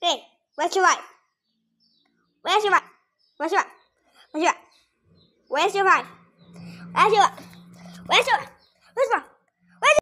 嘿我要去玩我要去玩我要去玩我要去玩我要去玩我要去玩我要去玩